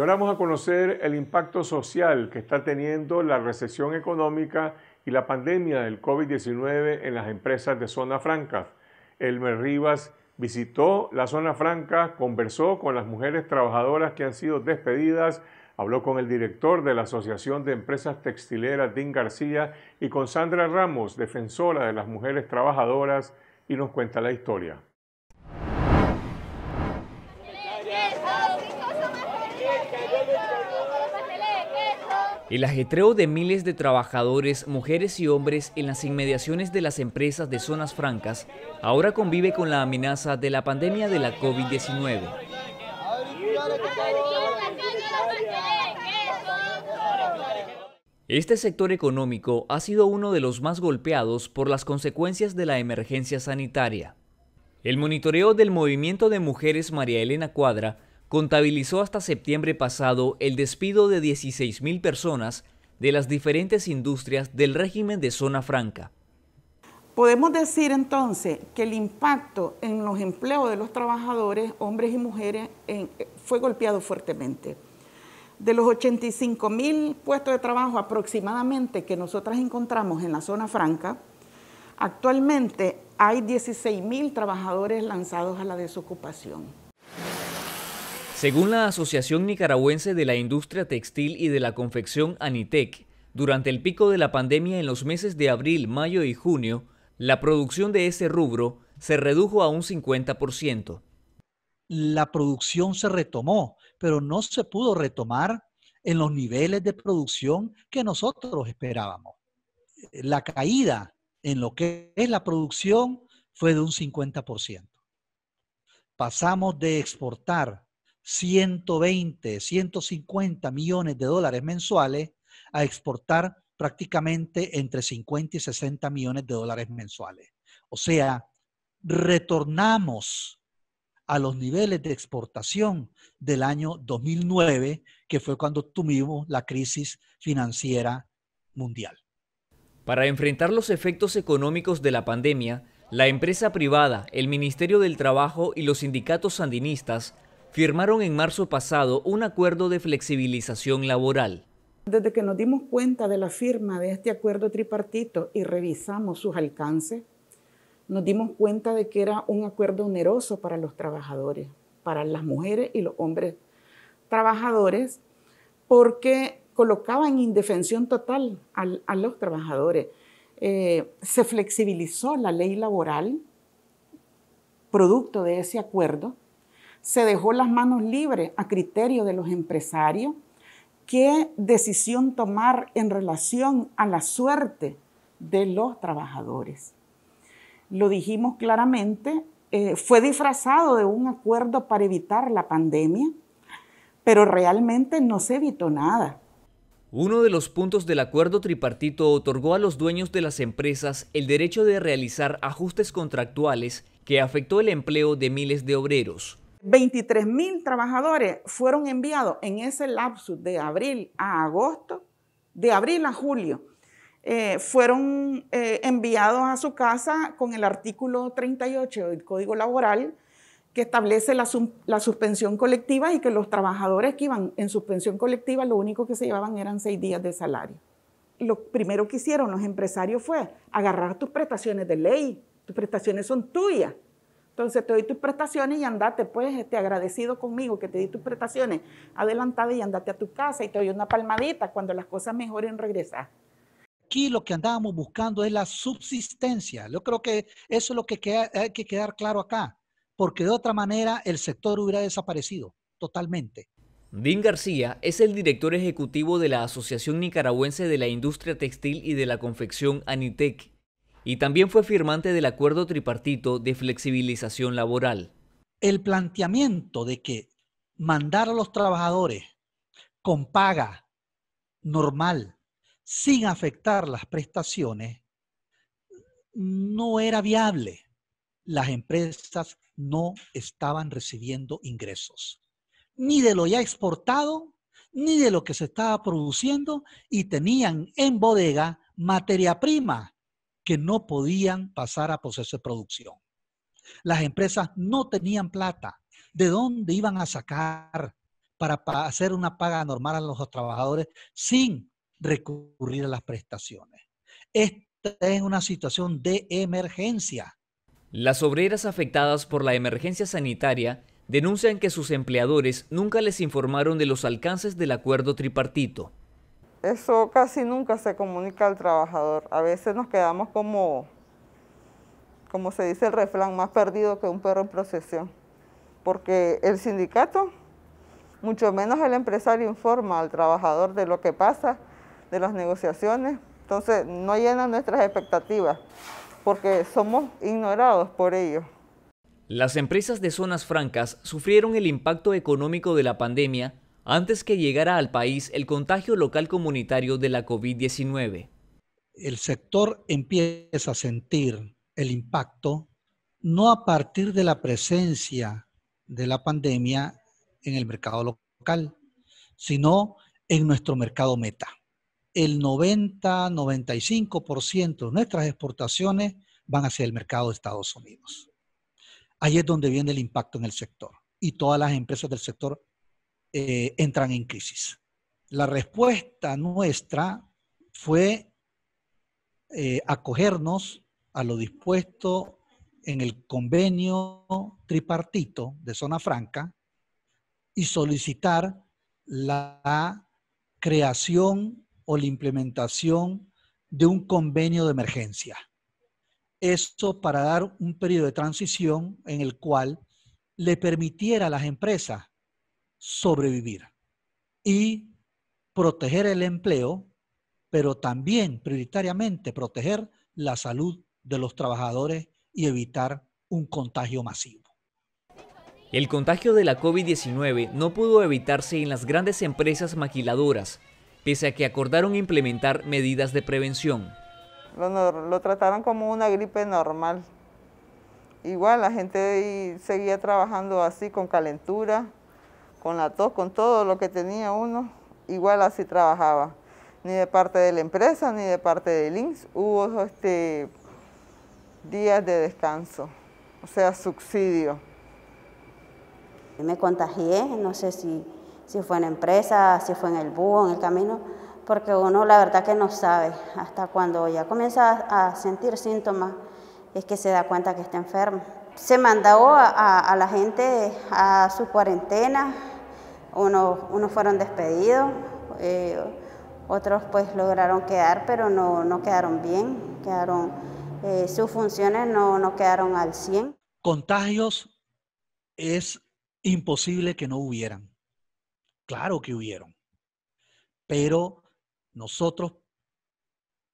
Y vamos a conocer el impacto social que está teniendo la recesión económica y la pandemia del COVID-19 en las empresas de zona franca. Elmer Rivas visitó la zona franca, conversó con las mujeres trabajadoras que han sido despedidas, habló con el director de la Asociación de Empresas Textileras, Dean García, y con Sandra Ramos, defensora de las mujeres trabajadoras, y nos cuenta la historia. El ajetreo de miles de trabajadores, mujeres y hombres en las inmediaciones de las empresas de zonas francas ahora convive con la amenaza de la pandemia de la COVID-19. Este sector económico ha sido uno de los más golpeados por las consecuencias de la emergencia sanitaria. El monitoreo del movimiento de mujeres María Elena Cuadra contabilizó hasta septiembre pasado el despido de 16.000 personas de las diferentes industrias del régimen de zona franca. Podemos decir entonces que el impacto en los empleos de los trabajadores, hombres y mujeres, fue golpeado fuertemente. De los 85 mil puestos de trabajo aproximadamente que nosotras encontramos en la zona franca, actualmente hay 16 mil trabajadores lanzados a la desocupación. Según la Asociación Nicaragüense de la Industria Textil y de la Confección ANITEC, durante el pico de la pandemia en los meses de abril, mayo y junio, la producción de ese rubro se redujo a un 50%. La producción se retomó, pero no se pudo retomar en los niveles de producción que nosotros esperábamos. La caída en lo que es la producción fue de un 50%. Pasamos de exportar 120, 150 millones de dólares mensuales a exportar prácticamente entre 50 y 60 millones de dólares mensuales. O sea, retornamos a los niveles de exportación del año 2009, que fue cuando tuvimos la crisis financiera mundial. Para enfrentar los efectos económicos de la pandemia, la empresa privada, el Ministerio del Trabajo y los sindicatos sandinistas firmaron en marzo pasado un acuerdo de flexibilización laboral. Desde que nos dimos cuenta de la firma de este acuerdo tripartito y revisamos sus alcances, nos dimos cuenta de que era un acuerdo oneroso para los trabajadores, para las mujeres y los hombres trabajadores, porque colocaba en indefensión total a, los trabajadores. Eh, se flexibilizó la ley laboral producto de ese acuerdo se dejó las manos libres a criterio de los empresarios qué decisión tomar en relación a la suerte de los trabajadores. Lo dijimos claramente, eh, fue disfrazado de un acuerdo para evitar la pandemia, pero realmente no se evitó nada. Uno de los puntos del acuerdo tripartito otorgó a los dueños de las empresas el derecho de realizar ajustes contractuales que afectó el empleo de miles de obreros. 23 mil trabajadores fueron enviados en ese lapsus de abril a agosto, de abril a julio. Eh, fueron eh, enviados a su casa con el artículo 38 del Código Laboral que establece la, la, suspensión colectiva y que los trabajadores que iban en suspensión colectiva lo único que se llevaban eran seis días de salario. Lo primero que hicieron los empresarios fue agarrar tus prestaciones de ley, tus prestaciones son tuyas, entonces te doy tus prestaciones y andate, pues, este, agradecido conmigo que te di tus prestaciones, adelantada y andate a tu casa y te doy una palmadita cuando las cosas mejoren, regresa. Aquí lo que andábamos buscando es la subsistencia. Yo creo que eso es lo que hay que quedar claro acá, porque de otra manera el sector hubiera desaparecido totalmente. Dean García es el director ejecutivo de la Asociación Nicaragüense de la Industria Textil y de la Confección ANITEC y también fue firmante del acuerdo tripartito de flexibilización laboral. El planteamiento de que mandar a los trabajadores con paga normal, sin afectar las prestaciones, no era viable. Las empresas no estaban recibiendo ingresos, ni de lo ya exportado, ni de lo que se estaba produciendo, y tenían en bodega materia prima que no podían pasar a proceso de producción. Las empresas no tenían plata. ¿De dónde iban a sacar para hacer una paga normal a los trabajadores sin recurrir a las prestaciones? Esta es una situación de emergencia. Las obreras afectadas por la emergencia sanitaria denuncian que sus empleadores nunca les informaron de los alcances del acuerdo tripartito eso casi nunca se comunica al trabajador. A veces nos quedamos como, como se dice el refrán, más perdido que un perro en procesión. Porque el sindicato, mucho menos el empresario, informa al trabajador de lo que pasa, de las negociaciones. Entonces no llenan nuestras expectativas porque somos ignorados por ello. Las empresas de zonas francas sufrieron el impacto económico de la pandemia antes que llegara al país el contagio local comunitario de la COVID-19. El sector empieza a sentir el impacto no a partir de la presencia de la pandemia en el mercado local, sino en nuestro mercado meta. El 90-95% de nuestras exportaciones van hacia el mercado de Estados Unidos. Ahí es donde viene el impacto en el sector y todas las empresas del sector eh, entran en crisis. La respuesta nuestra fue eh, acogernos a lo dispuesto en el convenio tripartito de Zona Franca y solicitar la creación o la implementación de un convenio de emergencia. Esto para dar un periodo de transición en el cual le permitiera a las empresas sobrevivir y proteger el empleo, pero también prioritariamente proteger la salud de los trabajadores y evitar un contagio masivo. El contagio de la COVID-19 no pudo evitarse en las grandes empresas maquiladoras, pese a que acordaron implementar medidas de prevención. Lo, lo trataron como una gripe normal. Igual la gente seguía trabajando así con calentura, con la tos, con todo lo que tenía uno, igual así trabajaba. Ni de parte de la empresa, ni de parte del INSS hubo este, días de descanso, o sea, subsidio. Me contagié, no sé si, fue en la empresa, si fue en el búho, en el camino, porque uno la verdad que no sabe hasta cuando ya comienza a sentir síntomas, es que se da cuenta que está enfermo. Se mandó a la gente a su cuarentena, unos, fueron despedidos, eh, otros pues lograron quedar, pero no, quedaron bien, quedaron, eh, sus funciones no, quedaron al 100. Contagios es imposible que no hubieran. Claro que hubieron, pero nosotros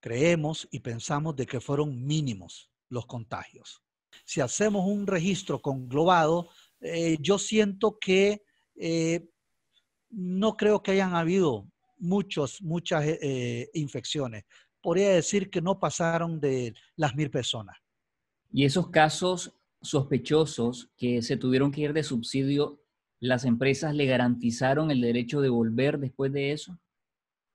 creemos y pensamos de que fueron mínimos los contagios. Si hacemos un registro conglobado, eh, yo siento que no creo que hayan habido muchos, muchas eh, eh, infecciones. Podría decir que no pasaron de las mil personas. Y esos casos sospechosos que se tuvieron que ir de subsidio, ¿las empresas le garantizaron el derecho de volver después de eso?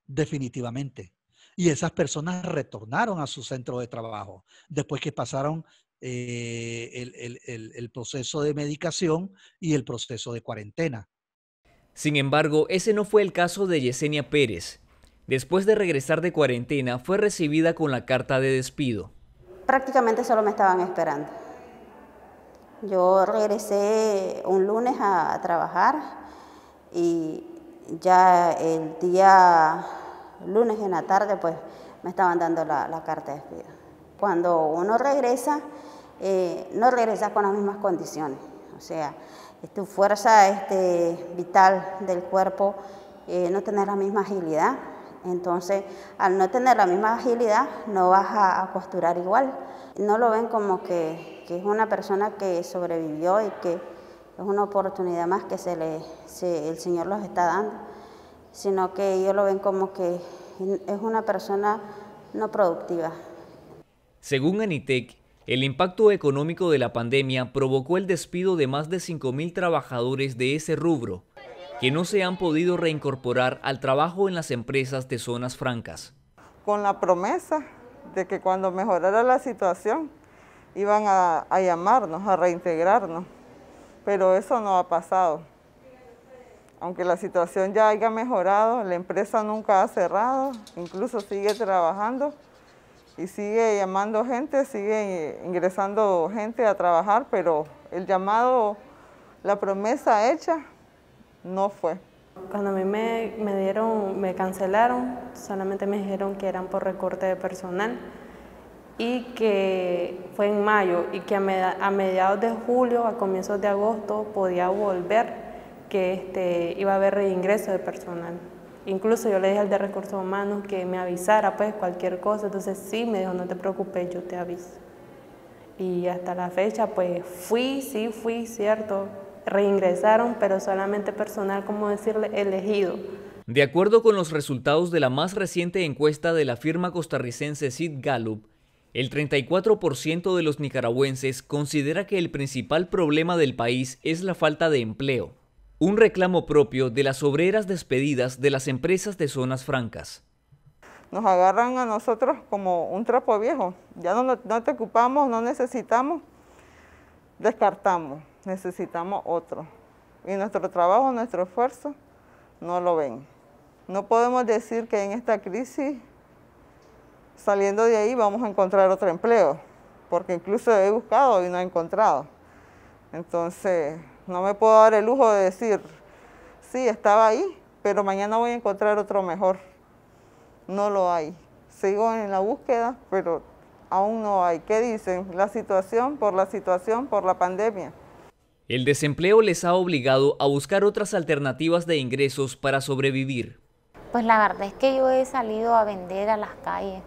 Definitivamente. Y esas personas retornaron a su centro de trabajo después que pasaron eh, el proceso de medicación y el proceso de cuarentena. Sin embargo, ese no fue el caso de Yesenia Pérez. Después de regresar de cuarentena, fue recibida con la carta de despido. Prácticamente solo me estaban esperando. Yo regresé un lunes a, trabajar y ya el día lunes en la tarde pues me estaban dando la, carta de despido. Cuando uno regresa, eh, no regresa con las mismas condiciones. O sea, tu fuerza este, vital del cuerpo eh, no tener la misma agilidad. Entonces, al no tener la misma agilidad, no vas a, posturar igual. No lo ven como que, es una persona que sobrevivió y que es una oportunidad más que se le, el Señor los está dando, sino que ellos lo ven como que es una persona no productiva. Según Anitec, el impacto económico de la pandemia provocó el despido de más de 5.000 trabajadores de ese rubro, que no se han podido reincorporar al trabajo en las empresas de zonas francas. Con la promesa de que cuando mejorara la situación iban a, a llamarnos, a reintegrarnos, pero eso no ha pasado. Aunque la situación ya haya mejorado, la empresa nunca ha cerrado, incluso sigue trabajando y sigue llamando gente, sigue ingresando gente a trabajar, pero el llamado, la promesa hecha, no fue. Cuando a mí me, dieron, me cancelaron, solamente me dijeron que eran por recorte de personal y que fue en mayo y que a, mediados de julio, a comienzos de agosto, podía volver, que este, iba a haber reingreso de personal. Incluso yo le dije al de recursos humanos que me avisara, pues cualquier cosa. Entonces sí, me dijo, no te preocupes, yo te aviso. Y hasta la fecha, pues fui, sí, fui, cierto. Reingresaron, pero solamente personal, como decirle, elegido. De acuerdo con los resultados de la más reciente encuesta de la firma costarricense Sid Gallup, el 34% de los nicaragüenses considera que el principal problema del país es la falta de empleo un reclamo propio de las obreras despedidas de las empresas de zonas francas. Nos agarran a nosotros como un trapo viejo, ya no, te ocupamos, no necesitamos, descartamos, necesitamos otro. Y nuestro trabajo, nuestro esfuerzo, no lo ven. No podemos decir que en esta crisis, saliendo de ahí, vamos a encontrar otro empleo, porque incluso he buscado y no he encontrado. Entonces, no me puedo dar el lujo de decir, sí, estaba ahí, pero mañana voy a encontrar otro mejor. No lo hay. Sigo en la búsqueda, pero aún no hay. ¿Qué dicen? La situación por la situación, por la pandemia. El desempleo les ha obligado a buscar otras alternativas de ingresos para sobrevivir. Pues la verdad es que yo he salido a vender a las calles.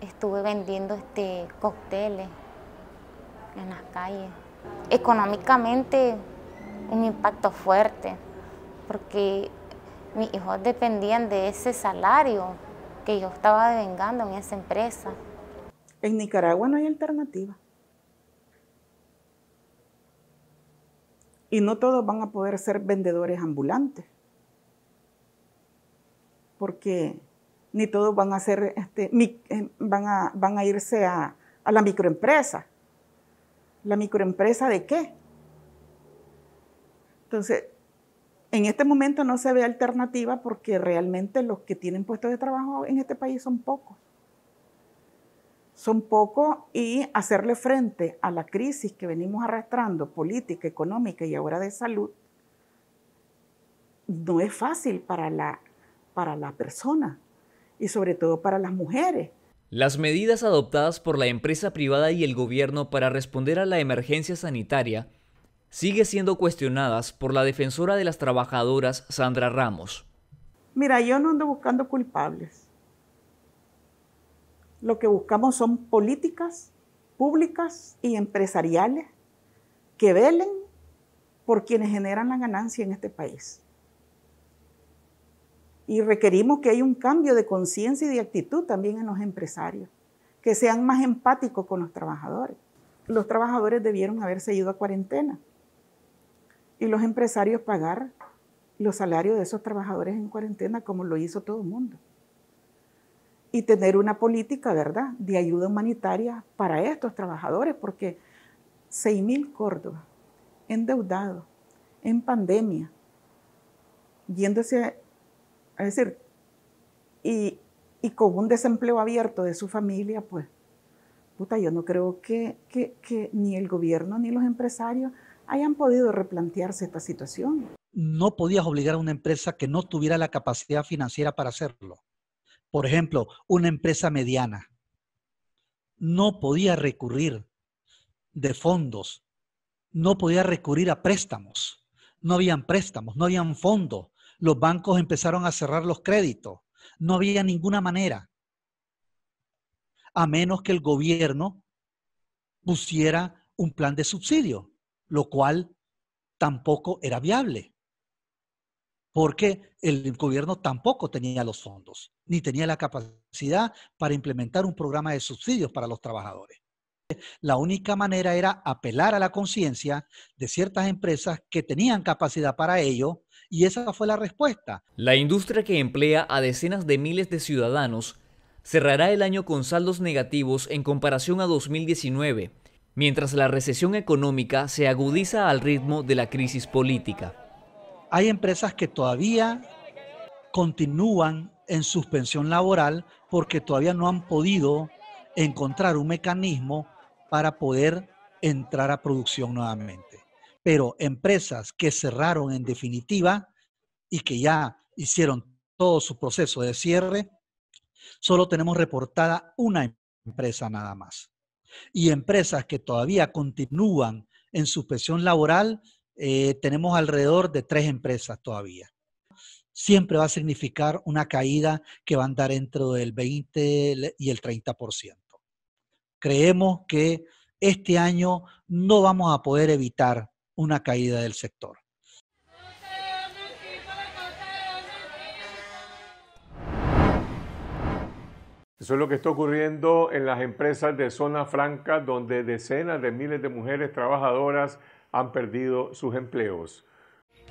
Estuve vendiendo este cócteles en las calles económicamente un impacto fuerte, porque mis hijos dependían de ese salario que yo estaba devengando en esa empresa. En Nicaragua no hay alternativa. Y no todos van a poder ser vendedores ambulantes, porque ni todos van a este, eh, van, a, irse a, a la microempresa ¿La microempresa de qué? Entonces, en este momento no se ve alternativa porque realmente los que tienen puestos de trabajo en este país son pocos. Son pocos y hacerle frente a la crisis que venimos arrastrando, política, económica y ahora de salud, no es fácil para la, para la persona y sobre todo para las mujeres las medidas adoptadas por la empresa privada y el gobierno para responder a la emergencia sanitaria sigue siendo cuestionadas por la defensora de las trabajadoras Sandra Ramos. Mira, yo no ando buscando culpables. Lo que buscamos son políticas públicas y empresariales que velen por quienes generan la ganancia en este país. Y requerimos que haya un cambio de conciencia y de actitud también en los empresarios, que sean más empáticos con los trabajadores. Los trabajadores debieron haberse ido a cuarentena y los empresarios pagar los salarios de esos trabajadores en cuarentena como lo hizo todo el mundo. Y tener una política, ¿verdad?, de ayuda humanitaria para estos trabajadores, porque 6.000 Córdoba endeudados, en pandemia, yéndose es decir, y, con un desempleo abierto de su familia, pues, puta, yo no creo que, que ni el gobierno ni los empresarios hayan podido replantearse esta situación. No podías obligar a una empresa que no tuviera la capacidad financiera para hacerlo. Por ejemplo, una empresa mediana no podía recurrir de fondos, no podía recurrir a préstamos, no habían préstamos, no habían fondos los bancos empezaron a cerrar los créditos. No había ninguna manera, a menos que el gobierno pusiera un plan de subsidio, lo cual tampoco era viable, porque el gobierno tampoco tenía los fondos, ni tenía la capacidad para implementar un programa de subsidios para los trabajadores. La única manera era apelar a la conciencia de ciertas empresas que tenían capacidad para ello y esa fue la respuesta. La industria que emplea a decenas de miles de ciudadanos cerrará el año con saldos negativos en comparación a 2019, mientras la recesión económica se agudiza al ritmo de la crisis política. Hay empresas que todavía continúan en suspensión laboral porque todavía no han podido encontrar un mecanismo para poder entrar a producción nuevamente pero empresas que cerraron en definitiva y que ya hicieron todo su proceso de cierre, solo tenemos reportada una empresa nada más. Y empresas que todavía continúan en suspensión laboral, eh, tenemos alrededor de tres empresas todavía. Siempre va a significar una caída que va a andar dentro del 20 y el 30%. Creemos que este año no vamos a poder evitar una caída del sector. Eso es lo que está ocurriendo en las empresas de zona franca, donde decenas de miles de mujeres trabajadoras han perdido sus empleos.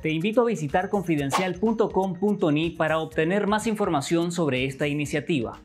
Te invito a visitar confidencial.com.ni para obtener más información sobre esta iniciativa.